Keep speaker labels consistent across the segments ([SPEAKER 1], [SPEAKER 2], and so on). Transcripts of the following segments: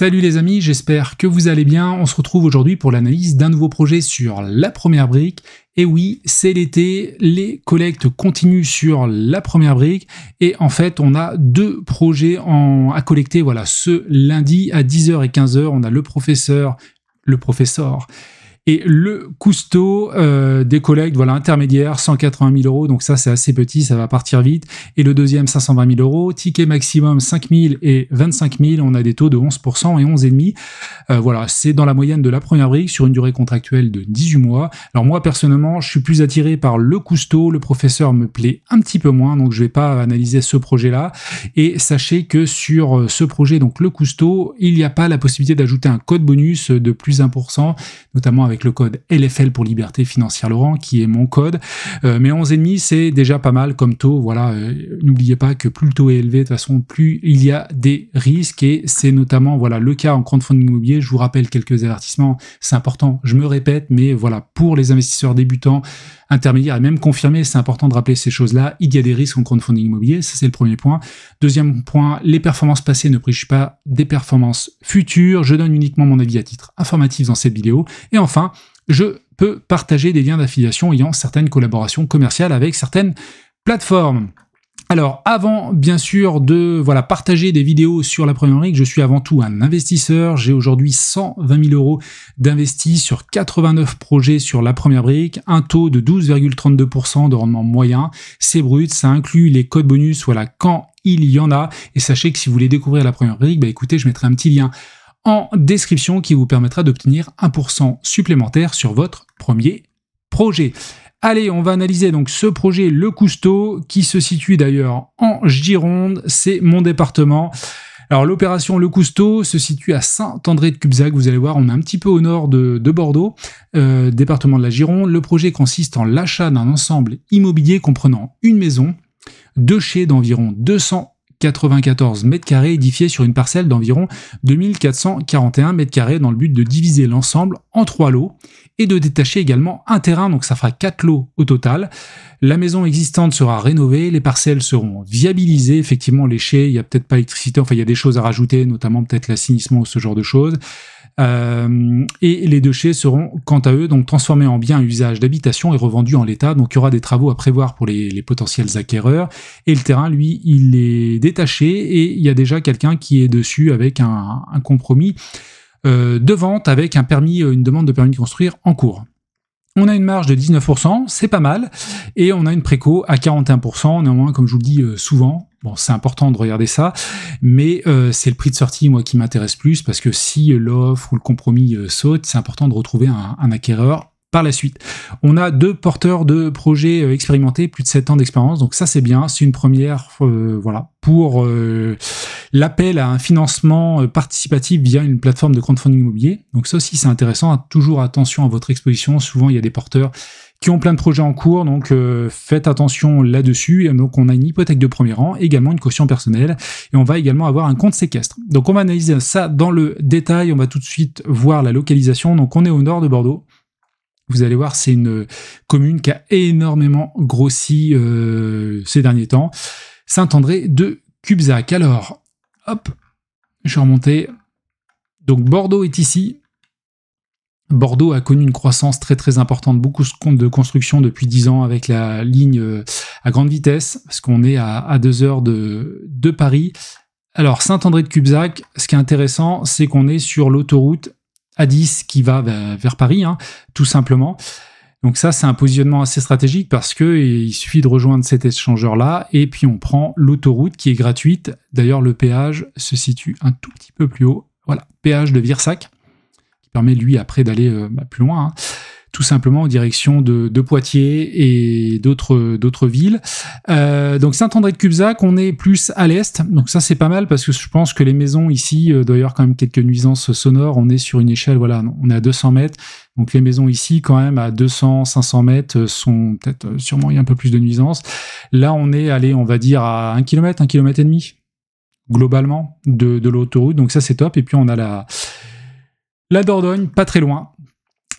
[SPEAKER 1] Salut les amis, j'espère que vous allez bien. On se retrouve aujourd'hui pour l'analyse d'un nouveau projet sur la première brique. Et oui, c'est l'été, les collectes continuent sur la première brique. Et en fait, on a deux projets à collecter. Voilà, ce lundi à 10h et 15h, on a le professeur, le professeur et le Cousteau euh, des collègues voilà intermédiaire 180 000 euros donc ça c'est assez petit ça va partir vite et le deuxième 520 000 euros ticket maximum 5 000 et 25 000 on a des taux de 11% et 11,5 euh, voilà c'est dans la moyenne de la première brique sur une durée contractuelle de 18 mois alors moi personnellement je suis plus attiré par le Cousteau le professeur me plaît un petit peu moins donc je vais pas analyser ce projet là et sachez que sur euh, ce projet donc le Cousteau il n'y a pas la possibilité d'ajouter un code bonus de plus 1% notamment avec le code LFL pour Liberté Financière Laurent, qui est mon code. Euh, mais 11,5, c'est déjà pas mal comme taux. Voilà, euh, n'oubliez pas que plus le taux est élevé, de toute façon, plus il y a des risques. Et c'est notamment voilà, le cas en crowdfunding immobilier. Je vous rappelle quelques avertissements, c'est important, je me répète, mais voilà, pour les investisseurs débutants, intermédiaire et même confirmé. C'est important de rappeler ces choses-là. Il y a des risques en crowdfunding immobilier. Ça, c'est le premier point. Deuxième point, les performances passées ne prêchent pas des performances futures. Je donne uniquement mon avis à titre informatif dans cette vidéo. Et enfin, je peux partager des liens d'affiliation ayant certaines collaborations commerciales avec certaines plateformes. Alors, avant, bien sûr, de voilà partager des vidéos sur la première brique, je suis avant tout un investisseur. J'ai aujourd'hui 120 000 euros d'investis sur 89 projets sur la première brique, un taux de 12,32% de rendement moyen. C'est brut, ça inclut les codes bonus, voilà, quand il y en a. Et sachez que si vous voulez découvrir la première brique, bah écoutez, je mettrai un petit lien en description qui vous permettra d'obtenir 1% supplémentaire sur votre premier projet. Allez, on va analyser donc ce projet Le Cousteau, qui se situe d'ailleurs en Gironde, c'est mon département. Alors l'opération Le Cousteau se situe à Saint-André-de-Cubzac, vous allez voir, on est un petit peu au nord de, Bordeaux, euh, département de la Gironde. Le projet consiste en l'achat d'un ensemble immobilier comprenant une maison, deux chais d'environ 200 94 mètres carrés édifiés sur une parcelle d'environ 2441 mètres carrés dans le but de diviser l'ensemble en trois lots et de détacher également un terrain, donc ça fera quatre lots au total. La maison existante sera rénovée, les parcelles seront viabilisées, effectivement les léchées, il n'y a peut-être pas d'électricité, enfin il y a des choses à rajouter, notamment peut-être l'assainissement ou ce genre de choses. Euh, et les deux déchets seront, quant à eux, donc transformés en bien à usage d'habitation et revendus en l'état. Donc il y aura des travaux à prévoir pour les, potentiels acquéreurs. Et le terrain, lui, il est détaché et il y a déjà quelqu'un qui est dessus avec un, compromis euh, de vente avec un permis, euh, une demande de permis de construire en cours. On a une marge de 19%, c'est pas mal, et on a une préco à 41%, néanmoins, comme je vous le dis euh, souvent, bon, c'est important de regarder ça, mais c'est le prix de sortie, moi, qui m'intéresse plus, parce que si l'offre ou le compromis saute, c'est important de retrouver un acquéreur par la suite. On a deux porteurs de projets euh, expérimentés, plus de 7 ans d'expérience, donc ça c'est bien, c'est une première euh, voilà, pour euh, l'appel à un financement participatif via une plateforme de crowdfunding immobilier. Donc ça aussi c'est intéressant, hein. toujours attention à votre exposition, souvent il y a des porteurs qui ont plein de projets en cours, donc faites attention là-dessus. donc on a une hypothèque de premier rang, également une caution personnelle, et on va également avoir un compte séquestre. Donc on va analyser ça dans le détail, on va tout de suite voir la localisation. Donc on est au nord de Bordeaux, vous allez voir, c'est une commune qui a énormément grossi euh, ces derniers temps. Saint-André de Cubzac. Alors, hop, je suis remonté. Donc Bordeaux est ici. Bordeaux a connu une croissance très très importante, beaucoup de construction depuis 10 ans avec la ligne euh, à grande vitesse, parce qu'on est à, 2 heures de, de Paris. Alors Saint-André de Cubzac, ce qui est intéressant, c'est qu'on est sur l'autoroute a10 qui va vers Paris, hein, tout simplement. Donc ça, c'est un positionnement assez stratégique parce que il suffit de rejoindre cet échangeur-là et puis on prend l'autoroute qui est gratuite. D'ailleurs, le péage se situe un tout petit peu plus haut. Voilà, péage de Virsac qui permet lui après d'aller euh, bah, plus loin. Hein tout simplement en direction de, Poitiers et d'autres d'autres villes. Euh, donc Saint-André de Cubzac, on est plus à l'est. Donc ça c'est pas mal parce que je pense que les maisons ici, euh, d'ailleurs quand même quelques nuisances sonores. On est sur une échelle, voilà, on est à 200 mètres. Donc les maisons ici, quand même, à 200, 500 mètres, euh, sont peut-être sûrement il y a un peu plus de nuisances. Là, on est allé, on va dire, à 1 km, 1 km et demi, globalement, de, de l'autoroute. Donc ça, c'est top. Et puis, on a la, la Dordogne, pas très loin.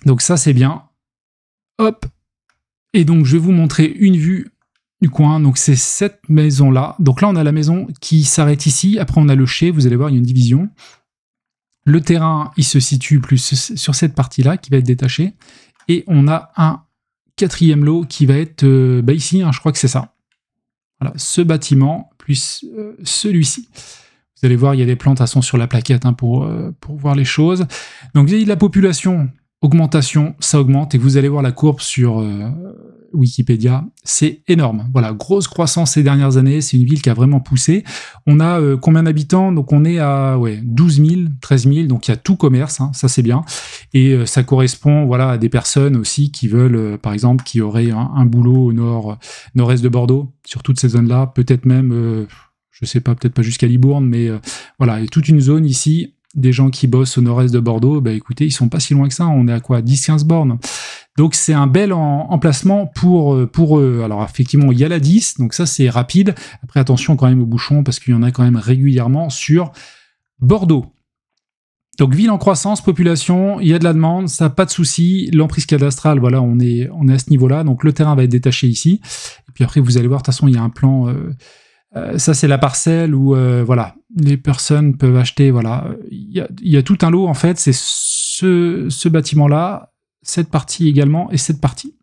[SPEAKER 1] Donc ça, c'est bien. Hop. Et donc, je vais vous montrer une vue du coin. Donc, c'est cette maison-là. Donc là, on a la maison qui s'arrête ici. Après, on a le chai. Vous allez voir, il y a une division. Le terrain, il se situe plus sur cette partie-là qui va être détachée. Et on a un quatrième lot qui va être euh, bah, ici. Hein. je crois que c'est ça. Voilà, ce bâtiment plus euh, celui-ci. Vous allez voir, il y a des plantations sur la plaquette hein, pour, euh, pour voir les choses. Donc, vous avez de la population augmentation, ça augmente, et vous allez voir la courbe sur euh, Wikipédia, c'est énorme. Voilà, grosse croissance ces dernières années, c'est une ville qui a vraiment poussé. On a euh, combien d'habitants Donc on est à ouais, 12 000, 13 000, donc il y a tout commerce, hein, ça c'est bien. Et euh, ça correspond voilà, à des personnes aussi qui veulent, par exemple, qui auraient un, boulot au nord, nord-est de Bordeaux, sur toutes ces zones-là, peut-être même je sais pas, peut-être pas jusqu'à Libourne, mais voilà, et toute une zone ici des gens qui bossent au nord-est de Bordeaux, bah écoutez, ils sont pas si loin que ça. On est à quoi 10-15 bornes. Donc c'est un bel emplacement pour, euh, pour eux. Alors effectivement, il y a la 10, donc ça c'est rapide. Après attention quand même aux bouchons parce qu'il y en a quand même régulièrement sur Bordeaux. Donc ville en croissance, population, il y a de la demande, ça pas de souci. L'emprise cadastrale, voilà, on est, on est à ce niveau-là. Donc le terrain va être détaché ici. Et puis après, vous allez voir, de toute façon, il y a un plan. Euh, euh, ça c'est la parcelle où voilà, les personnes peuvent acheter. Voilà, il y a, tout un lot en fait. C'est ce, bâtiment-là, cette partie également et cette partie.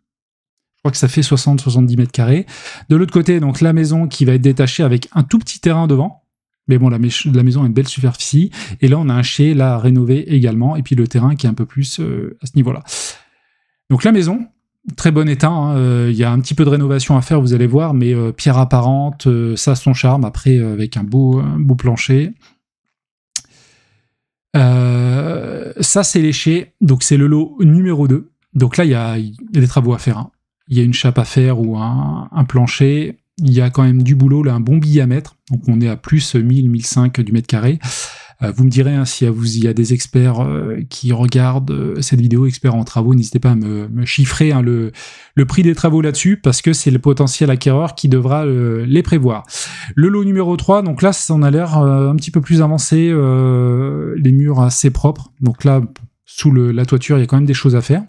[SPEAKER 1] Je crois que ça fait 60-70 mètres carrés. De l'autre côté, donc la maison qui va être détachée avec un tout petit terrain devant. Mais bon, la, maison a une belle superficie. Et là, on a un chez là rénové également. Et puis le terrain qui est un peu plus euh, à ce niveau-là. Donc la maison, très bon état. Hein. Euh, il y a un petit peu de rénovation à faire, vous allez voir, mais euh, pierre apparente, euh, ça son charme. Après, avec un beau, beau plancher. ça, c'est léché. Donc, c'est le lot numéro 2. Donc là, il y a, des travaux à faire. Hein. Il y a une chape à faire ou un, plancher. Il y a quand même du boulot, là, un bon billet à mettre. Donc, on est à plus 1000, 1005 du mètre carré. Euh, vous me direz hein, s'il si vous, il y a des experts euh, qui regardent euh, cette vidéo, experts en travaux, n'hésitez pas à me, chiffrer hein, le, prix des travaux là-dessus parce que c'est le potentiel acquéreur qui devra les prévoir. Le lot numéro 3, donc là, ça en a l'air un petit peu plus avancé, les murs assez propres. Donc là, sous la toiture, il y a quand même des choses à faire.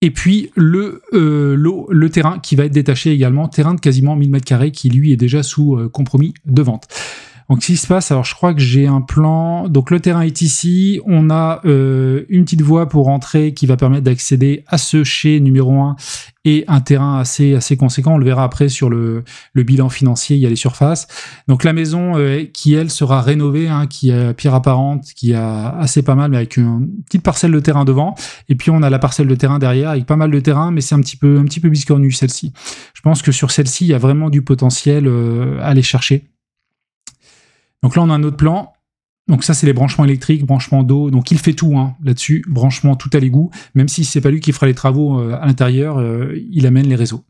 [SPEAKER 1] Et puis le, le terrain qui va être détaché également, terrain de quasiment 1000 m2 qui lui est déjà sous compromis de vente. Donc, qui se passe Alors, je crois que j'ai un plan. Donc, le terrain est ici. On a euh, une petite voie pour entrer qui va permettre d'accéder à ce chez numéro 1 et un terrain assez, assez conséquent. On le verra après sur le, le bilan financier. Il y a les surfaces. Donc, la maison euh, qui, elle, sera rénovée, hein, qui est pierre apparente, qui a assez pas mal, mais avec une petite parcelle de terrain devant. Et puis, on a la parcelle de terrain derrière avec pas mal de terrain, mais c'est un petit peu, un petit peu biscornu, celle-ci. Je pense que sur celle-ci, il y a vraiment du potentiel euh, à aller chercher. Donc là, on a un autre plan. Donc ça, c'est les branchements électriques, branchements d'eau. Donc il fait tout hein, là-dessus, branchement tout à l'égout. Même si c'est pas lui qui fera les travaux euh, à l'intérieur, euh, il amène les réseaux.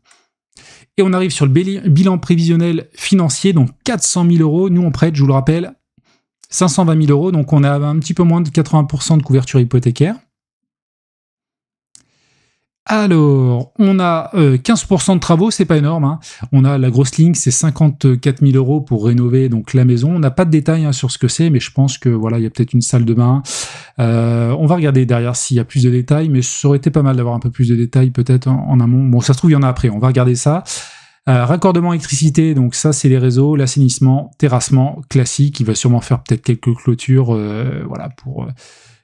[SPEAKER 1] Et on arrive sur le bilan prévisionnel financier, donc 400 000 euros. Nous, on prête, je vous le rappelle, 520 000 euros. Donc on a un petit peu moins de 80% de couverture hypothécaire. Alors, on a 15% euh, de travaux, c'est pas énorme. Hein. On a la grosse ligne, c'est 54 000 euros pour rénover donc la maison. On n'a pas de détails hein, sur ce que c'est, mais je pense que voilà, il y a peut-être une salle de bain. Euh, on va regarder derrière s'il y a plus de détails, mais ça aurait été pas mal d'avoir un peu plus de détails peut-être en, amont. Bon, ça se trouve il y en a après. On va regarder ça. Euh, raccordement électricité, donc ça c'est les réseaux, l'assainissement, terrassement classique. Il va sûrement faire peut-être quelques clôtures, voilà pour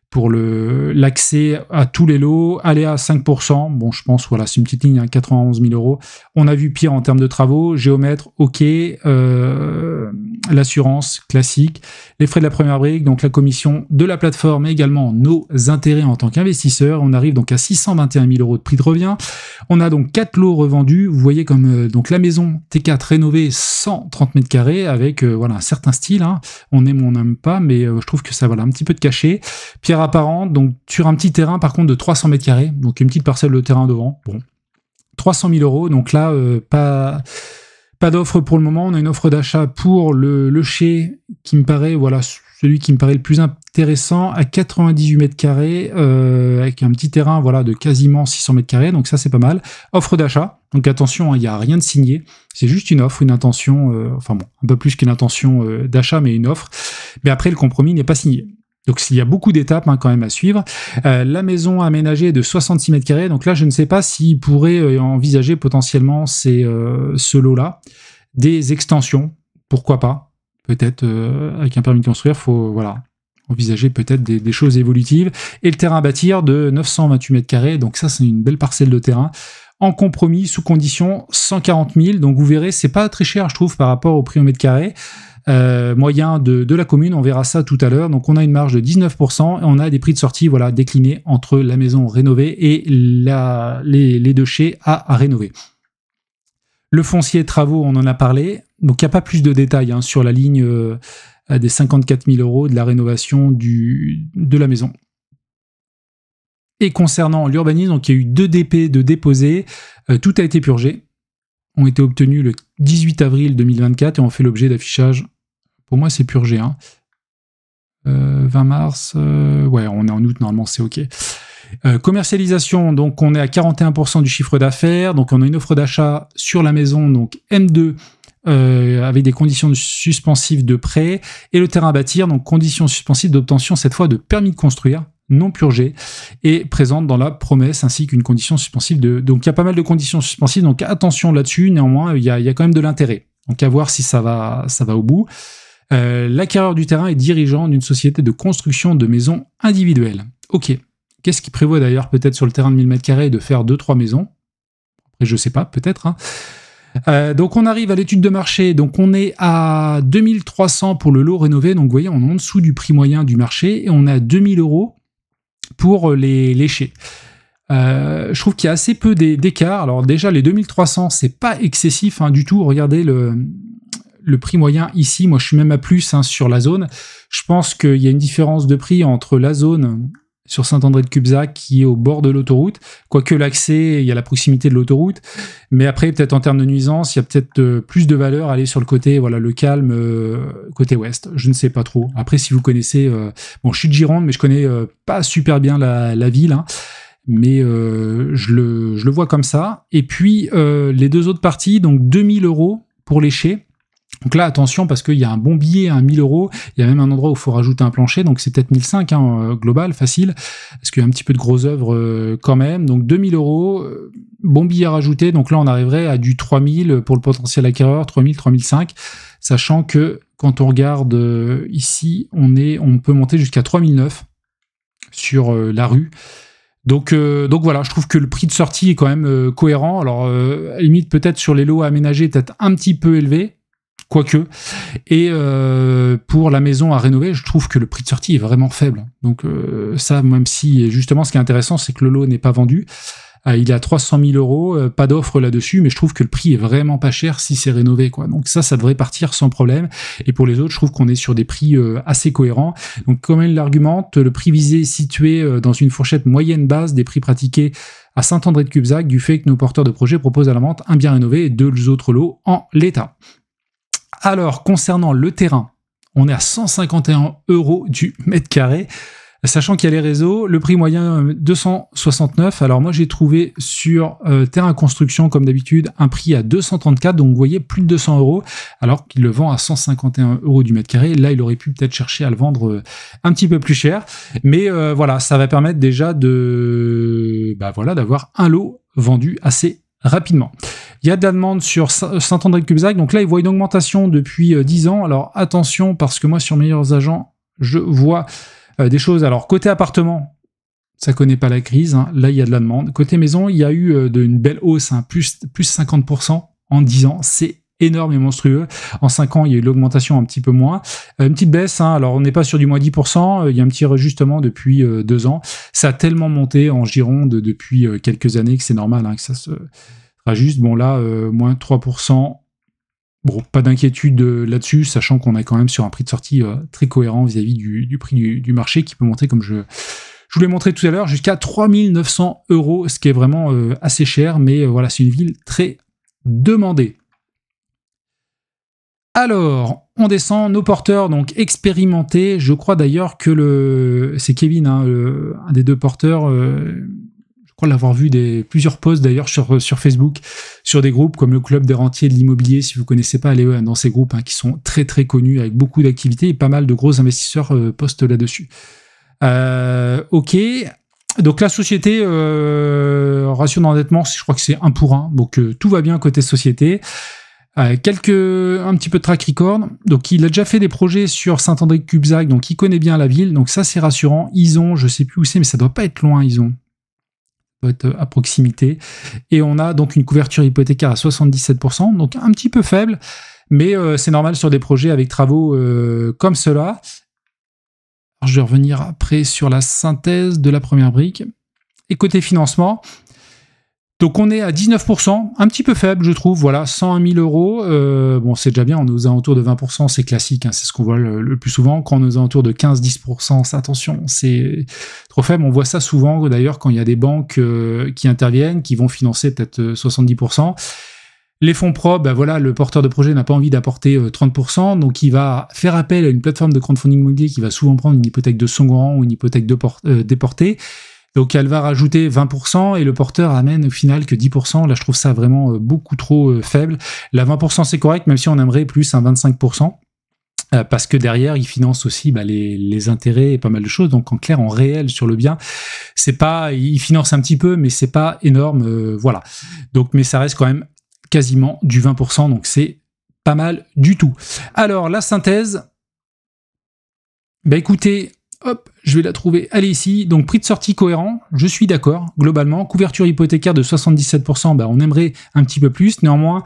[SPEAKER 1] pour le l'accès à tous les lots. aller à 5%, bon je pense voilà c'est une petite ligne, à 91 000 euros. On a vu pire en termes de travaux, géomètre, ok, euh, l'assurance classique, les frais de la première brique, donc la commission de la plateforme et également nos intérêts en tant qu'investisseurs. On arrive donc à 621 000 euros de prix de revient. On a donc 4 lots revendus. Vous voyez comme euh, donc la maison T4 rénovée 130 mètres carrés avec euh, voilà un certain style. Hein. On aime ou on n'aime pas, mais euh, je trouve que ça voilà un petit peu de cachet. Pierre apparente donc sur un petit terrain par contre de 300 mètres carrés, donc une petite parcelle de terrain devant. Bon, 300 000 euros. Donc là pas pas d'offre pour le moment. On a une offre d'achat pour le, le chez qui me paraît, voilà, celui qui me paraît le plus intéressant à 98 mètres carrés euh, avec un petit terrain, voilà, de quasiment 600 mètres carrés. Donc ça, c'est pas mal. Offre d'achat. Donc attention, hein, il n'y a rien de signé. C'est juste une offre, une intention, euh, enfin bon, un peu plus qu'une intention euh, d'achat, mais une offre. Mais après, le compromis n'est pas signé. Donc il y a beaucoup d'étapes hein, quand même à suivre. Euh, la maison aménagée de 66 mètres carrés. Donc là, je ne sais pas s'il pourrait euh, envisager potentiellement ces, euh, ce lot-là, des extensions, pourquoi pas. Peut-être avec un permis de construire, faut voilà envisager peut-être des, choses évolutives. Et le terrain à bâtir de 928 mètres carrés. Donc ça, c'est une belle parcelle de terrain. En compromis, sous condition, 140 000. Donc vous verrez, c'est pas très cher, je trouve, par rapport au prix au mètre carré. Euh, moyen de, la commune. On verra ça tout à l'heure. Donc on a une marge de 19% et on a des prix de sortie voilà, déclinés entre la maison rénovée et la, les, les, déchets à, rénover. Le foncier travaux, on en a parlé. Donc il n'y a pas plus de détails hein, sur la ligne euh, des 54 000 euros de la rénovation du, de la maison. Et concernant l'urbanisme, donc il y a eu deux DP de déposés, euh, tout a été purgé, ont été obtenus le 18 avril 2024 et ont fait l'objet d'affichage pour moi, c'est purgé, 20 euh, mars, euh, ouais, on est en août, normalement, c'est OK. Euh, commercialisation, donc on est à 41% du chiffre d'affaires, donc on a une offre d'achat sur la maison, donc M2, avec des conditions suspensives de prêt, et le terrain à bâtir, donc conditions suspensives d'obtention, cette fois de permis de construire, non purgé, et présente dans la promesse ainsi qu'une condition suspensive de. Donc il y a pas mal de conditions suspensives, donc attention là-dessus, néanmoins, il y a, quand même de l'intérêt. Donc à voir si ça va, ça va au bout. Euh, l'acquéreur du terrain est dirigeant d'une société de construction de maisons individuelles. Ok. Qu'est-ce qui prévoit d'ailleurs peut-être sur le terrain de 1000 m2 de faire 2-3 maisons Après, je sais pas, peut-être. Hein. Euh, donc on arrive à l'étude de marché. Donc on est à 2300 pour le lot rénové. Donc vous voyez, on est en dessous du prix moyen du marché et on a 2000 euros pour les l'échets. Euh, je trouve qu'il y a assez peu d'écart. Alors déjà, les 2300, c'est pas excessif hein, du tout. Regardez le, le prix moyen ici, moi je suis même à plus hein, sur la zone. Je pense qu'il y a une différence de prix entre la zone sur Saint-André-de-Cubzac qui est au bord de l'autoroute, quoique l'accès, il y a la proximité de l'autoroute, mais après peut-être en termes de nuisance, il y a peut-être euh, plus de valeur aller sur le côté, voilà, le calme euh, côté ouest. Je ne sais pas trop. Après, si vous connaissez, euh, bon, je suis de Gironde, mais je connais pas super bien la, ville. Hein. mais je, le, je, le, vois comme ça. Et puis, les deux autres parties, donc 2000 euros pour lécher. Donc là, attention, parce qu'il y a un bon billet à 1000 euros, il y a même un endroit où il faut rajouter un plancher, donc c'est peut-être 1005 hein, euh, global, facile, parce qu'il y a un petit peu de grosses œuvres euh, quand même. Donc 2000 euros, euh, bon billet à rajouter, donc là on arriverait à du 3000 pour le potentiel acquéreur, 3000, 3005, sachant que quand on regarde ici, on, est, on peut monter jusqu'à 3009 sur la rue. Donc, donc voilà, je trouve que le prix de sortie est quand même cohérent. Alors, limite, peut-être sur les lots aménagés, peut-être un petit peu élevé, quoique. Et euh, pour la maison à rénover, je trouve que le prix de sortie est vraiment faible. Donc euh, ça, même si justement, ce qui est intéressant, c'est que le lot n'est pas vendu. Ah, il est à 300 000 euros, euh, pas d'offre là-dessus, mais je trouve que le prix est vraiment pas cher si c'est rénové, quoi. Donc ça, ça devrait partir sans problème. Et pour les autres, je trouve qu'on est sur des prix assez cohérents. Donc comme elle l'argumente, le prix visé est situé dans une fourchette moyenne base des prix pratiqués à Saint-André-de-Cubzac du fait que nos porteurs de projet proposent à la vente un bien rénové et deux autres lots en l'état. Alors, concernant le terrain, on est à 151 euros du mètre carré. Sachant qu'il y a les réseaux, le prix moyen 269. Euh, alors moi j'ai trouvé sur euh, Terrain Construction comme d'habitude un prix à 234, donc vous voyez plus de 200 euros, alors qu'il le vend à 151 euros du mètre carré. Là il aurait pu peut-être chercher à le vendre euh, un petit peu plus cher, mais voilà ça va permettre déjà de bah voilà d'avoir un lot vendu assez rapidement. Il y a de la demande sur saint andré cubzac Donc là, il voit une augmentation depuis 10 euh, ans. Alors attention, parce que moi, sur Meilleurs Agents, je vois euh, des choses. Alors, côté appartement, ça connaît pas la crise. Hein. Là, il y a de la demande. Côté maison, il y a eu euh, une belle hausse, hein. plus, plus 50% en 10 ans. C'est énorme et monstrueux. En 5 ans, il y a eu l'augmentation un petit peu moins. Une petite baisse, hein. alors on n'est pas sur du moins 10%, il y a un petit rejustement depuis 2 ans. Ça a tellement monté en Gironde depuis quelques années que c'est normal que ça se sera juste, bon là, euh, moins 3%. Bon, pas d'inquiétude euh, là-dessus, sachant qu'on est quand même sur un prix de sortie euh, très cohérent vis-à-vis du, prix du, marché qui peut monter, comme je, je vous l'ai montré tout à l'heure, jusqu'à 3900 euros, ce qui est vraiment assez cher, mais voilà, c'est une ville très demandée. Alors, on descend, nos porteurs donc expérimentés. Je crois d'ailleurs que le c'est Kevin, hein, un des deux porteurs, crois l'avoir vu des plusieurs posts d'ailleurs sur euh, sur Facebook sur des groupes comme le club des rentiers de l'immobilier si vous connaissez pas allez dans ces groupes hein, qui sont très très connus avec beaucoup d'activités et pas mal de gros investisseurs euh, postent là-dessus. Euh, ok. Donc la société, euh, ratio d'endettement, je crois que c'est un pour un. donc tout va bien côté société. quelques, un petit peu de track record. Donc il a déjà fait des projets sur Saint-André-Cubzac, donc il connaît bien la ville, donc ça c'est rassurant. Ils ont, je sais plus où c'est, mais ça doit pas être loin, ils ont. Euh, à proximité. Et on a donc une couverture hypothécaire à 77%, donc un petit peu faible, mais euh, c'est normal sur des projets avec travaux euh, comme cela. je vais revenir après sur la synthèse de la première brique. Et côté financement, donc on est à 19%, un petit peu faible je trouve, voilà, 101 000 euros, euh, bon c'est déjà bien, on est aux alentours de 20%, c'est classique, hein, c'est ce qu'on voit le, plus souvent, quand on est aux alentours de 15-10%, attention, c'est trop faible, on voit ça souvent d'ailleurs quand il y a des banques euh, qui interviennent, qui vont financer peut-être 70%. Euh, Les fonds propres, ben voilà, le porteur de projet n'a pas envie d'apporter 30%, donc il va faire appel à une plateforme de crowdfunding immobilier qui va souvent prendre une hypothèque de son grand ou une hypothèque de déportée. Donc elle va rajouter 20% et le porteur amène au final que 10%. Là, je trouve ça vraiment euh, beaucoup trop euh, faible. La 20%, c'est correct, même si on aimerait plus un 25% euh, parce que derrière, il finance aussi bah, les, intérêts et pas mal de choses. Donc en clair, en réel sur le bien, c'est pas, ils financent un petit peu, mais c'est pas énorme, voilà. Donc, mais ça reste quand même quasiment du 20%, donc c'est pas mal du tout. Alors la synthèse, bah écoutez, hop, je vais la trouver, Allez ici. Donc prix de sortie cohérent, je suis d'accord, globalement. Couverture hypothécaire de 77%, bah, on aimerait un petit peu plus. Néanmoins,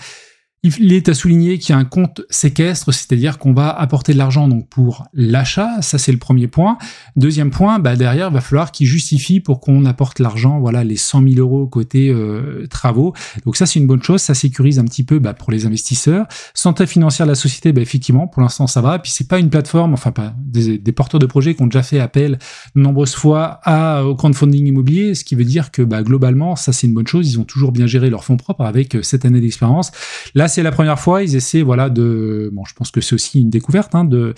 [SPEAKER 1] il est à souligner qu'il y a un compte séquestre, c'est-à-dire qu'on va apporter de l'argent donc pour l'achat, ça c'est le premier point. Deuxième point, bah derrière, il va falloir qu'il justifie pour qu'on apporte l'argent, voilà les 100 000 euros côté euh, travaux. Donc ça c'est une bonne chose, ça sécurise un petit peu bah, pour les investisseurs. Santé financière de la société, bah, effectivement, pour l'instant ça va. Puis c'est pas une plateforme, enfin pas des, des, porteurs de projets qui ont déjà fait appel de nombreuses fois à, au crowdfunding immobilier, ce qui veut dire que bah, globalement ça c'est une bonne chose. Ils ont toujours bien géré leurs fonds propres avec euh, cette année d'expérience. Là c'est la première fois. Ils essaient, voilà, de. Bon, je pense que c'est aussi une découverte, hein, de,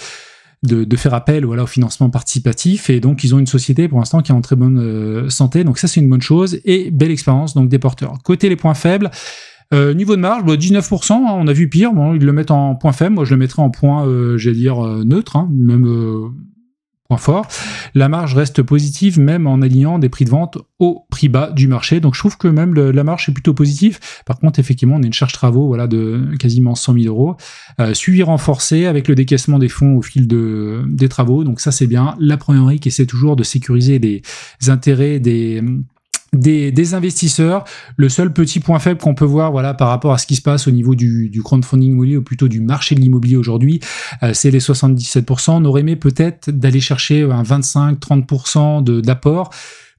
[SPEAKER 1] de, faire appel au financement participatif. Et donc, ils ont une société pour l'instant qui est en très bonne euh, santé. Donc, ça, c'est une bonne chose. Et belle expérience, donc des porteurs. Côté les points faibles, euh, niveau de marge, 19%, bah, hein, on a vu pire. Bon, ils le mettent en point faible. Moi, je le mettrais en point, euh, j'allais dire, neutre, hein, même Point fort. La marge reste positive même en alignant des prix de vente au prix bas du marché. Donc je trouve que même la marge est plutôt positive. Par contre, effectivement, on a une charge travaux voilà, de quasiment 100 000 euros. Euh, suivi renforcé avec le décaissement des fonds au fil de, des travaux. Donc ça, c'est bien. La première qui essaie toujours de sécuriser les intérêts des des, investisseurs. Le seul petit point faible qu'on peut voir voilà, par rapport à ce qui se passe au niveau du, crowdfunding immobilier, ou plutôt du marché de l'immobilier aujourd'hui, euh, c'est les 77%. On aurait aimé peut-être d'aller chercher un 25-30% d'apport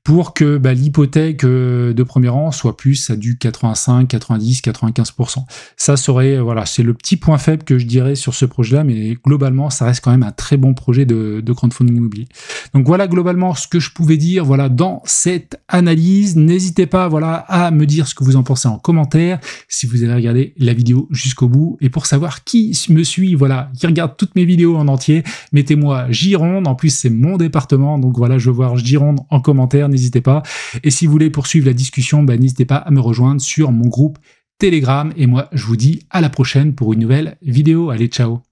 [SPEAKER 1] pour que bah, l'hypothèque euh, de premier rang soit plus à du 85, 90, 95%. Ça serait, euh, voilà, c'est le petit point faible que je dirais sur ce projet-là, mais globalement, ça reste quand même un très bon projet de, de crowdfunding immobilier. Donc voilà globalement ce que je pouvais dire, voilà, dans cette analyse. N'hésitez pas, voilà, à me dire ce que vous en pensez en commentaire, si vous avez regardé la vidéo jusqu'au bout. Et pour savoir qui me suit, voilà, qui regarde toutes mes vidéos en entier, mettez-moi Gironde. En plus, c'est mon département, donc voilà, je veux voir Gironde en commentaire n'hésitez pas. Et si vous voulez poursuivre la discussion, bah, n'hésitez pas à me rejoindre sur mon groupe Telegram. Et moi, je vous dis à la prochaine pour une nouvelle vidéo. Allez, ciao